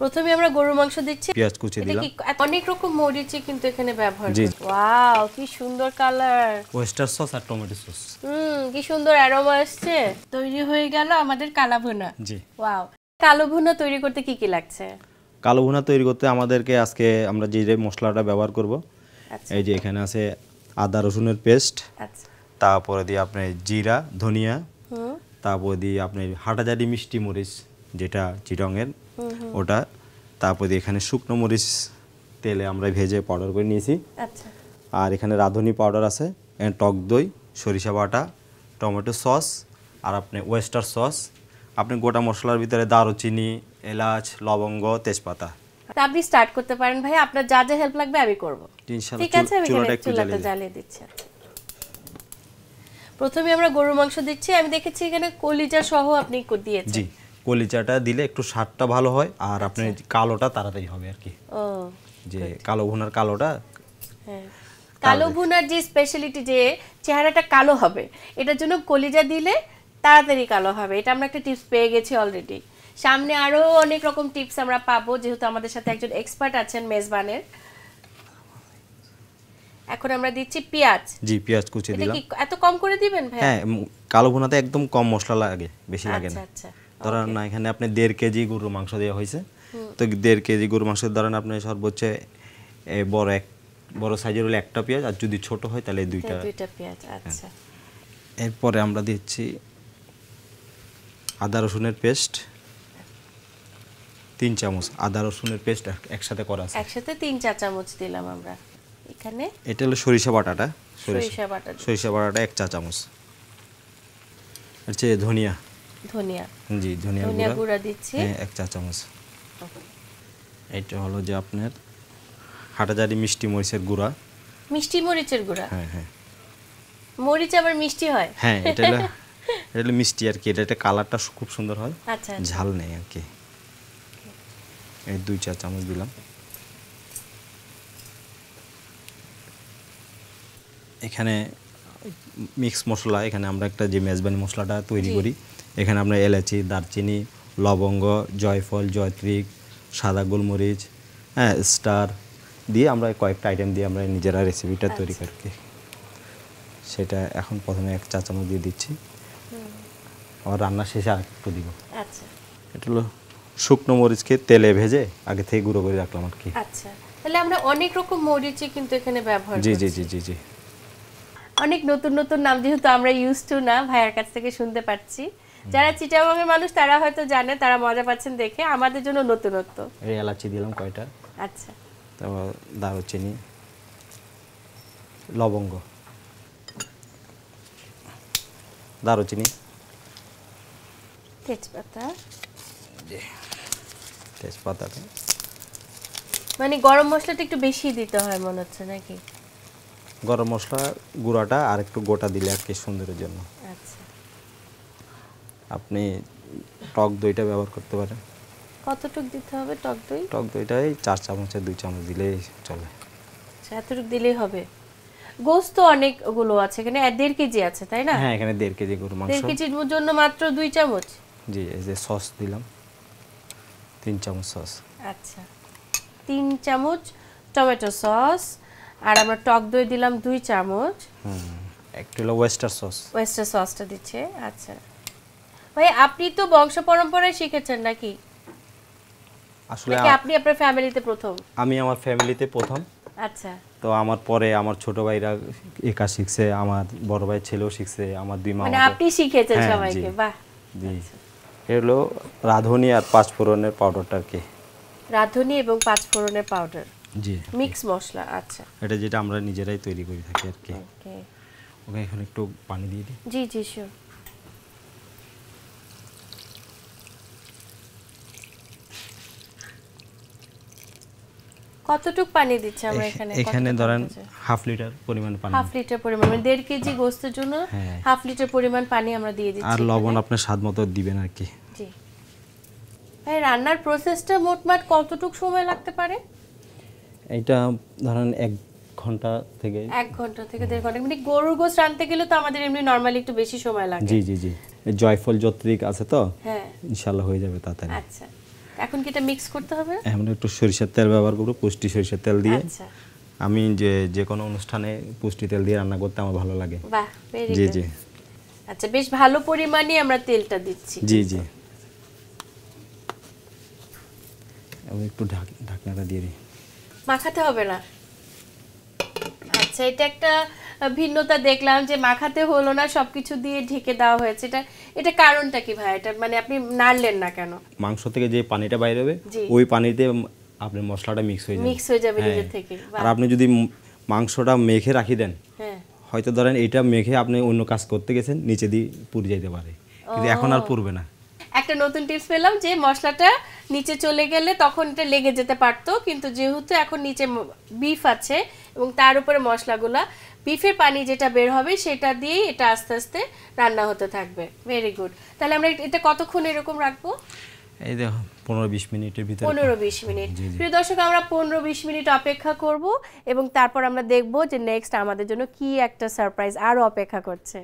প্রথমে আমরা গরুর মাংস দিচ্ছি পেঁয়াজ কুচি দিলাম অনেক রকম মরিচি কিন্তু এখানে ব্যবহার জি ওয়াও কি সুন্দর কালার ওয়েস্টার সস আর টমেটো সস হুম কি সুন্দর অ্যারোমা আসছে তৈরি হয়ে গেল আমাদের কালা ভুনা জি ওয়াও কালো ভুনা তৈরি করতে কি কি লাগছে কালো ভুনা তৈরি করতে আমাদেরকে আজকে আমরা যে যে মশলাটা ব্যবহার করব আচ্ছা। এই যে এখানে আছে আদা রসুনের পেস্ট আচ্ছা। তারপরে দিয়ে আপনি জিরা ধনিয়া তারপরে দিয়ে আপনি হাটাজারি মিষ্টি মরিচ যেটা চিটংয়ের ওটা তারপরে এখানে শুকনো মরিচ তেলে আমরা ভেজে পাউডার করে নিয়েছি আচ্ছা। আর এখানে রাঁধুনি পাউডার আছে এখানে টক দই সরিষা বাটা টমেটো সস আর আপনি ওয়েস্টার সস আপনি গোটা মশলার ভিতরে দারুচিনি এলাচ লবঙ্গ তেজপাতা আপনি স্টার্ট করতে পারেন ভাই আপনার যা যা হেল্প লাগবে আমি করব ঠিক আছে আমি চুলাটা জ্বালিয়ে দিচ্ছি প্রথমে আমরা গরুর মাংস দিচ্ছি আমি দেখেছি এখানে কলিজা সহ আপনি দিয়েছেন কলিচাটা দিলে একটু স্বাদটা ভালো হয় আর আপনি আচ্ছা। কালোটা তাড়াতাড়ি হবে আর কি যে কালো ভুনার কালোটা হ্যাঁ। কালো ভুনার যে স্পেশালিটি যে চেহারাটা কালো হবে এটার জন্য কলিজা দিলে তাড়াতাড়ি কালো হবে এটা আমরা একটা টিপস পেয়ে গেছি অলরেডি সামনে আরো অনেক রকম টিপস আমরা পাবো যেহেতু আমাদের সাথে একজন এক্সপার্ট আছেন মেজবানের এখন আমরা দিচ্ছি পেঁয়াজ জি পেঁয়াজ কুচি দিলাম এত কম করে দিবেন ভাই হ্যাঁ কালো ভুনাতে একদম কম মশলা লাগে বেশি লাগে না আচ্ছা আচ্ছা ধরেন না এখানে আপনি দেড় কেজি গরুর মাংস দেওয়া হয়েছে তো দেড় কেজি গরুর মাংসের ধরেন আপনি সর্বোচ্চ বড় এক বড় সাইজের হলে একটা পেঁয়াজ আর যদি ছোট হয় তাহলে দুইটা দুইটা পেঁয়াজ হ্যাঁ। আচ্ছা এরপরে আমরা দিচ্ছি আদা রসুনের পেস্ট তিন চামচ আদা রসুনের পেস্ট একসাথে করা আছে একসাথে তিন চা চামচ দিলাম আমরা এখানে এটা হলো সরিষা বাটাটা সরিষা বাটা সরিষা বাটাটা এক চা চামচ আর ধনিয়া ধনিয়া জি ধনিয়া ধনিয়া গুঁড়া দিচ্ছি হ্যাঁ, এক চা চামচ হলো যে আপনার হাটাজারি মিষ্টি মরিচের গুঁড়া মিষ্টি মরিচের গুঁড়া হ্যাঁ হ্যাঁ মরিচ আবার মিষ্টি হয় হ্যাঁ এটা হলো এটা হলো মিষ্টি আর কি এটা কালারটা খুব সুন্দর হয় আচ্ছা, আচ্ছা ঝাল নেই আর কি এই দুই চা চামচ দিলাম এখানে মিক্স মশলা এখানে আমরা একটা যে মেজবানি মশলাটা তৈরি করি এখানে আমরা এলাচি দারচিনি লবঙ্গ জয়ফল জয়ত্রিক সাদা গোলমরিচ হ্যাঁ স্টার দিয়ে আমরা কয়েকটা আইটেম দিয়ে আমরা নিজেরা রেসিপিটা আচ্ছা। তৈরি করি সেটা এখন প্রথমে এক চা চামচ দিয়ে দিচ্ছি আমার রান্না শেষে আর একটু দিব আচ্ছা এটা হলো শুকনো মরিচকে তেলে ভেজে আগে থেকে গুঁড়ো করে রাখলাম আর কি আচ্ছা তাহলে আমরা অনেক রকম মরিচই কিন্তু এখানে ব্যবহার জি জি জি জি জি অনেক নতুন নতুন নাম যেহেতু আমরা ইউজ টু না ভাইয়ার কাছ থেকে শুনতে পাচ্ছি যারা চিটাগংয়ের মানুষ তারা হয়তো জানে তারা মজা পাচ্ছেন দেখে আমাদের জন্য নতুনত্ব এই এলাচি দিলাম কয়টা আচ্ছা তারপর দারুচিনি লবঙ্গ দারুচিনি তেজপাতা তেজপাতাটা মানে গরম মশলাটা একটু বেশি দিতে হয় মনে হচ্ছে নাকি গরম মশলা গুঁড়াটা আর একটু গোটা দিলে আর কি সুন্দরের জন্য আপনি টক দইটা ব্যবহার করতে পারেন কতটুক দিতে হবে টক দই টক দইটা এই চার চামচে দুই চামচ দিলেই চলে আচ্ছা, এতটুক দিলেই হবে গোস্ত অনেকগুলো আছে এখানে দেড় কেজি আছে তাই না হ্যাঁ এখানে দেড় কেজি গরু মাংস দেড় কেজির জন্য মাত্র দুই চামচ জি এই যে সস দিলাম তিন চামচ সস আচ্ছা তিন চামচ টমেটো সস আর আমরা টক দই দিলাম দুই চামচ হুম একটু হলো ওয়েস্টার সস ওয়েস্টার সসটা দিচ্ছে আচ্ছা ভাই আপনি তো বংশ পরম্পরায় শিখেছেন নাকি আসলে নাকি আপনি আপনার ফ্যামিলিতে প্রথম আমি আমার ফ্যামিলিতে প্রথম আচ্ছা তো আমার পরে আমার ছোট ভাইরা একা শিখছে আমার বড় ভাই ছেলেও শিখছে আমার দুই মা মানে আপনি শিখেছেন হ্যাঁ, সবাইকে বাহ জি আচ্ছা। হলো রাঁধুনি আর পাঁচফোড়নের পাউডারটা আর রাধনি রাঁধুনি এবং পাঁচফোড়নের পাউডার জি মিক্স মশলা আচ্ছা এটা যেটা আমরা নিজেরাই তৈরি করি থাকি আর কি ওকে এখন একটু পানি দিয়ে দিই জি জি শিওর কতটুকু পানি দিচ্ছি আমরা এখানে এখানে ধরেন হাফ লিটার পরিমাণ পানি হাফ লিটার পরিমাণ মানে 1.5 কেজি হ্যাঁ। গোস্তের জন্য হ্যাঁ। হাফ লিটার পরিমাণ পানি আমরা দিয়ে দিচ্ছি আর লবণ আপনি স্বাদমতো দিবেন আর কি জি ভাই রান্নার প্রসেসটা মোটমাট কতটুকু সময় লাগতে পারে এটা ধরেন এক ঘন্টা থেকে এক ঘন্টা থেকে দেড় ঘন্টা মানে গরুর গোস রাঁধতে গেলে তো আমাদের এমনি নরমালি একটু বেশি সময় লাগে জি জি জি জয়ফল যত্রিক আছে তো হ্যাঁ ইনশাআল্লাহ হয়ে যাবে তাড়াতাড়ি আচ্ছা এখন কি এটা মিক্স করতে হবে এখন একটু সরিষার তেল ব্যবহার করব পুষ্টি সরিষার তেল দিয়ে আচ্ছা আমি যে যে কোনো অনুষ্ঠানে পুষ্টি তেল দিয়ে রান্না করতে আমার ভালো লাগে বাহ ভেরি জি জি আচ্ছা বেশ ভালো পরিমাণে আমরা তেলটা দিচ্ছি জি জি আমি একটু ঢাকনাটা দিয়ে দিই মাখাতে হবে না হচ্ছে এটা একটা ভিন্নতা দেখলাম যে মাখাতে হলো না সবকিছু দিয়ে ঢেকে দেওয়া হয়েছে এটা এটা কারণটা কি ভাই এটা মানে আপনি নাড়লেন না কেন মাংস থেকে যে পানিটা বাইরে হবে ওই পানিতে আপনার মশলাটা মিক্স হয়ে যাবে মিক্স হয়ে যাবে হ্যাঁ। নিজে থেকে আর আপনি যদি মাংসটা মেখে রাখি দেন হ্যাঁ। হয়তো ধরেন এটা মেখে আপনি অন্য কাজ করতে গেছেন নিচে দিয়ে পুড়ে যাইতে পারে কিন্তু এখন আর পুড়বে না একটা নতুন টিপস পেলাম যে মশলাটা নিচে চলে গেলে তখন এটা লেগে যেতে পারতো কিন্তু যেহেতু এখন নিচে বিফ আছে এবং তার উপরে মশলাগুলা বিফের পানি যেটা বের হবে সেটা দিয়েই এটা আস্তে আস্তে রান্না হতে থাকবে ভেরি গুড তাহলে আমরা এটা কতক্ষণ এরকম রাখবো এই দেখো পনেরো বিশ মিনিটের ভিতরে পনেরো বিশ মিনিট প্রিয় দর্শক আমরা পনেরো বিশ মিনিট অপেক্ষা করব এবং তারপর আমরা দেখব যে নেক্সট আমাদের জন্য কি একটা সারপ্রাইজ আরও অপেক্ষা করছে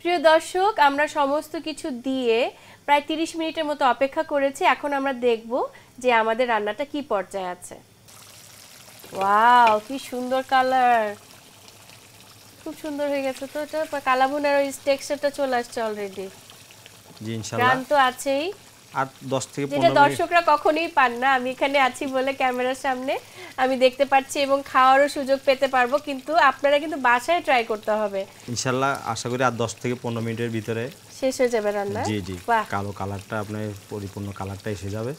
প্রিয় দর্শক আমরা সমস্ত কিছু দিয়ে প্রায় 30 মিনিটের মতো অপেক্ষা করেছি এখন আমরা দেখব যে আমাদের রান্নাটা কি পর্যায়ে আছে ওয়াও কি সুন্দর কালার খুব সুন্দর হয়ে গেছে তো এটা কালাভুনার ওই টেক্সচারটা চলে আসছে অলরেডি জি ইনশাআল্লাহ আছেই আর 10 থেকে 15 দর্শকরা কখনোই পান না আমি এখানে আছি বলে ক্যামেরার সামনে আমি দেখতে পাচ্ছি এবং খাওয়ারও সুযোগ পেতে পারবো কিন্তু আপনারা কিন্তু বাসায় ট্রাই করতে হবে ইনশাআল্লাহ আশা করি আর 10 থেকে 15 মিনিটের ভিতরে শেষ হয়ে যাবে রান্না জি জি কালো কালারটা আপনার পরিপূর্ণ কালারটা এসে যাবে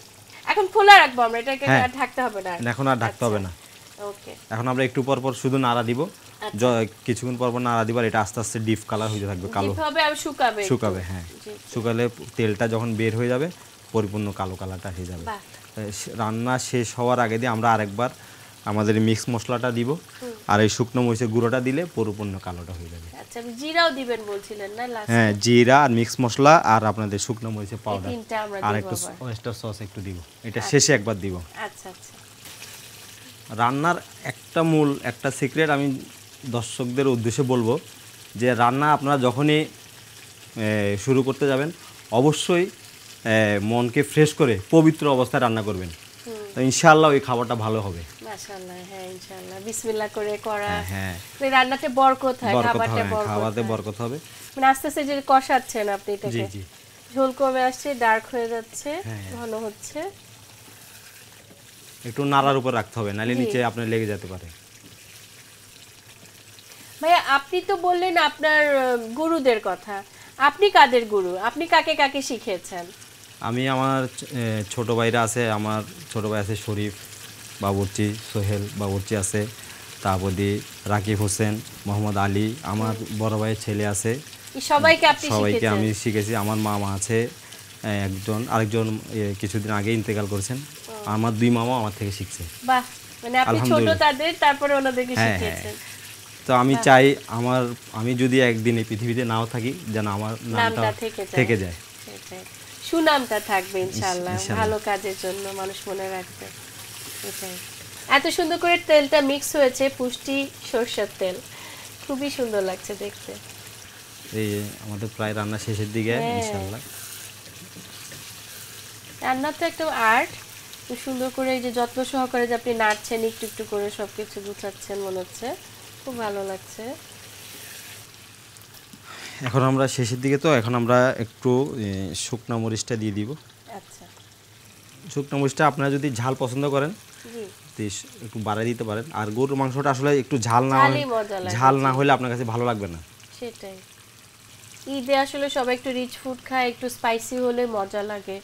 এখন খোলা রাখবো আমরা এটাকে হ্যাঁ। আর ঢাকতে হবে না এখন আর ঢাকতে আচ্ছা। হবে না ওকে এখন আমরা একটু পর পর শুধু নাড়া দিব আচ্ছা। কিছুক্ষণ পর পর নাড়া দিবার এটা আস্তে আস্তে ডিপ কালার হয়ে থাকবে কালো হবে আর শুকাবে শুকাবে হ্যাঁ শুকালে তেলটা যখন বের হয়ে যাবে পরিপূর্ণ কালো কালারটা হয়ে যাবে রান্না শেষ হওয়ার আগে দিয়ে আমরা আরেকবার আমাদের মিক্স মশলাটা দিব আর এই শুকনো মরিচের গুঁড়োটা দিলে পরিপূর্ণ কালোটা হয়ে যাবে আচ্ছা জিরাও দিবেন বলছিলেন না হ্যাঁ জিরা আর মিক্স মশলা আর আপনাদের শুকনো মরিচের পাউডার আর একটু ওয়েস্টার সস একটু দিব এটা আচ্ছা। শেষে একবার দিব আচ্ছা আচ্ছা রান্নার একটা মূল একটা সিক্রেট আমি দর্শকদের উদ্দেশ্যে বলবো যে রান্না আপনারা যখনই শুরু করতে যাবেন অবশ্যই মনকে ফ্রেশ করে পবিত্র অবস্থায় রান্না করবেন তো ইনশাআল্লাহ ওই খাবারটা ভালো হবে হ্যাঁ, হ্যাঁ, হ্যাঁ। মানে মানে আপনি একটু নাড়ার উপর রাখতে হবে নিচে আপনার লেগে যেতে পারে ভাইয়া আপনি তো বললেন আপনার গুরুদের কথা আপনি কাদের গুরু আপনি কাকে কাকে শিখিয়েছেন আমি আমার ছোট ভাইরা আছে আমার ছোট ভাই আছে শরীফ বাবুর্চি সোহেল বাবুর্চি আছে তারপরে রাকিব হোসেন মোহাম্মদ আলী আমার বড় ভাইয়ের ছেলে আছে সবাইকে আপনি সবাইকে আমি শিখেছি আমার মামা আছে একজন আরেকজন কিছুদিন আগে ইন্তেকাল করেছেন আমার দুই মামা আমার থেকে শিখছে বাহ মানে আপনি ছোট তাদের তারপরে হ্যাঁ, হ্যাঁ। তো আমি চাই আমার আমি যদি একদিন এই পৃথিবীতে নাও থাকি যেন আমার নামটা থেকে যায় সুনামটা থাকবে ইনশাআল্লাহ ভালো কাজের জন্য মানুষ মনে রাখবে এত সুন্দর করে তেলটা মিক্স হয়েছে পুষ্টি সরষের তেল খুবই সুন্দর লাগছে দেখতে এই আমাদের প্রায় রান্না শেষের দিকে হ্যাঁ। ইনশাআল্লাহ রান্না তো একটা আর্ট সুন্দর করে এই যে যত্ন সহকারে যে আপনি নাড়ছেন একটু একটু করে সব কিছু গুছাচ্ছেন মনে হচ্ছে খুব ভালো লাগছে এখন আমরা শেষের দিকে তো এখন আমরা একটু শুকনো মরিচটা দিয়ে দিব আচ্ছা শুকনো মরিচটা আপনারা যদি ঝাল পছন্দ করেন বেশ একটু বাড়াই দিতে পারেন আর গরুর মাংসটা আসলে একটু ঝাল না হলে ঝাল না হলে আপনার কাছে ভালো লাগবে না সেটাই ঈদে আসলে সবাই একটু রিচ ফুড খায় একটু স্পাইসি হলে মজা লাগে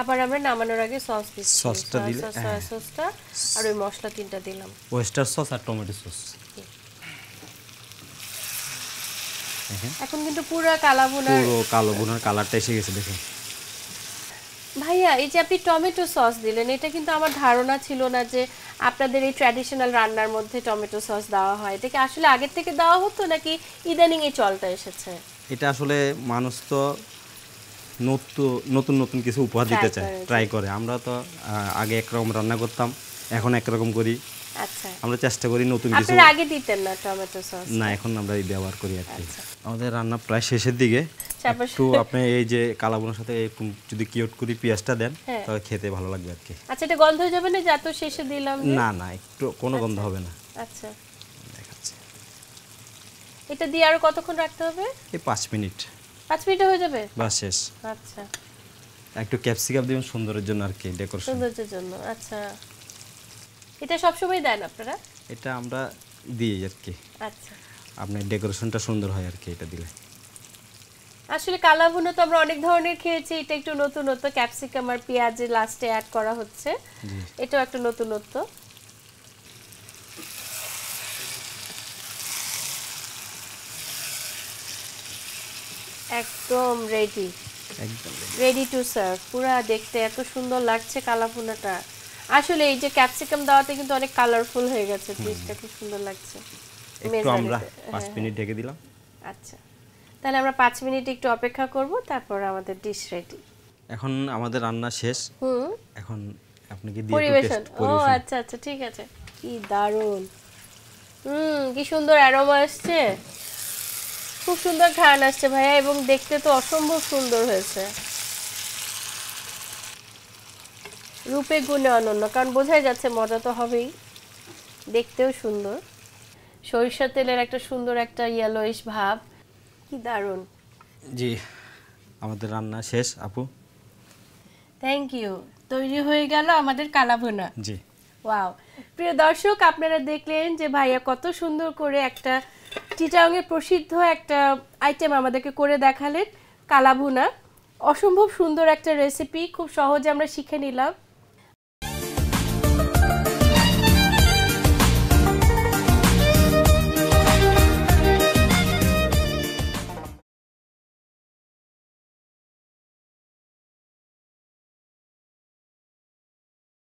আবার আমরা নামানোর আগে সস দিই সসটা দিলে হ্যাঁ। সসটা আর ওই মশলা তিনটা দিলাম ওয়েস্টার সস আর টমেটো সস এখন কিন্তু পুরো কালা বোনার পুরো কালো বোনার কালারটা এসে গেছে দেখেন ভাইয়া এই যে আপনি টমেটো সস দিলেন এটা কিন্তু আমার ধারণা ছিল না যে আপনাদের এই ট্র্যাডিশনাল রান্নার মধ্যে টমেটো সস দেওয়া হয় এটা কি আসলে আগের থেকে দেওয়া হতো নাকি ইদানিং এই চলটা এসেছে এটা আসলে মানুষ তো নতুন নতুন নতুন কিছু উপহার দিতে চায় ট্রাই করে আমরা তো আগে একরকম রান্না করতাম এখন একরকম করি আচ্ছা। আমরা চেষ্টা করি নতুন কিছু আগে দিতেন না টমেটো সস না এখন আমরা এই ব্যবহার করি আর কি আচ্ছা। আমাদের রান্না প্রায় শেষের দিকে একটু আপনি এই যে কালাবুনের সাথে এরকম যদি কিউট করে পেঁয়াজটা দেন হ্যাঁ। তাহলে খেতে ভালো লাগবে আর কি আচ্ছা এটা গন্ধ হয়ে যাবে না যে এত শেষে দিলাম না না একটু কোনো আচ্ছা। গন্ধ হবে না আচ্ছা এটা দিয়ে আরো কতক্ষণ রাখতে হবে এই 5 মিনিট 5 মিনিট হয়ে যাবে বাস শেষ আচ্ছা একটু ক্যাপসিকাম দিবেন সুন্দরের জন্য আর কি ডেকোরেশন সুন্দরের জন্য আচ্ছা এটা সব সময় দেন আপনারা এটা আমরা দিই আর কি আচ্ছা আপনার ডেকোরেশনটা সুন্দর হয় আর কি এটা দিলে আসলে কালা ভুনো তো আমরা অনেক ধরনের খেয়েছি এটা একটু নতুনত্ব ক্যাপসিকাম আর পেঁয়াজ লাস্টে অ্যাড করা হচ্ছে এটাও একটা নতুনত্ব একদম রেডি একদম রেডি টু সার্ভ পুরো দেখতে এত সুন্দর লাগছে কালাপুনাটা আসলে এই যে ক্যাপসিকাম দাওয়াতে কিন্তু অনেক কালারফুল হয়ে গেছে টেস্টটা খুব সুন্দর লাগছে একটু আমরা 5 হ্যাঁ, মিনিট হ্যাঁ। ঢেকে দিলাম আচ্ছা তাহলে আমরা 5 মিনিট একটু অপেক্ষা করব তারপর আমাদের ডিশ রেডি এখন আমাদের রান্না শেষ হুম এখন আপনি কি দিয়ে টেস্ট পরিবেশন ও আচ্ছা আচ্ছা ঠিক আছে কি দারুণ হুম কি সুন্দর অ্যারোমা আসছে খুব সুন্দর ঘ্রাণ আসছে ভাইয়া এবং দেখতে তো অসম্ভব সুন্দর হয়েছে রূপে গুণে অনন্য কারণ বোঝাই যাচ্ছে মজা তো হবেই দেখতেও সুন্দর সরিষা তেলের একটা সুন্দর একটা ইয়েলোইশ ভাব কি দারুণ জি আমাদের রান্না শেষ আপু থ্যাংক ইউ তৈরি হয়ে গেল আমাদের কালাভোনা জি ওয়াও প্রিয় দর্শক আপনারা দেখলেন যে ভাইয়া কত সুন্দর করে একটা চিটাংয়ের প্রসিদ্ধ একটা আইটেম আমাদেরকে করে দেখালেন কালাভুনা অসম্ভব সুন্দর একটা রেসিপি খুব সহজে আমরা শিখে নিলাম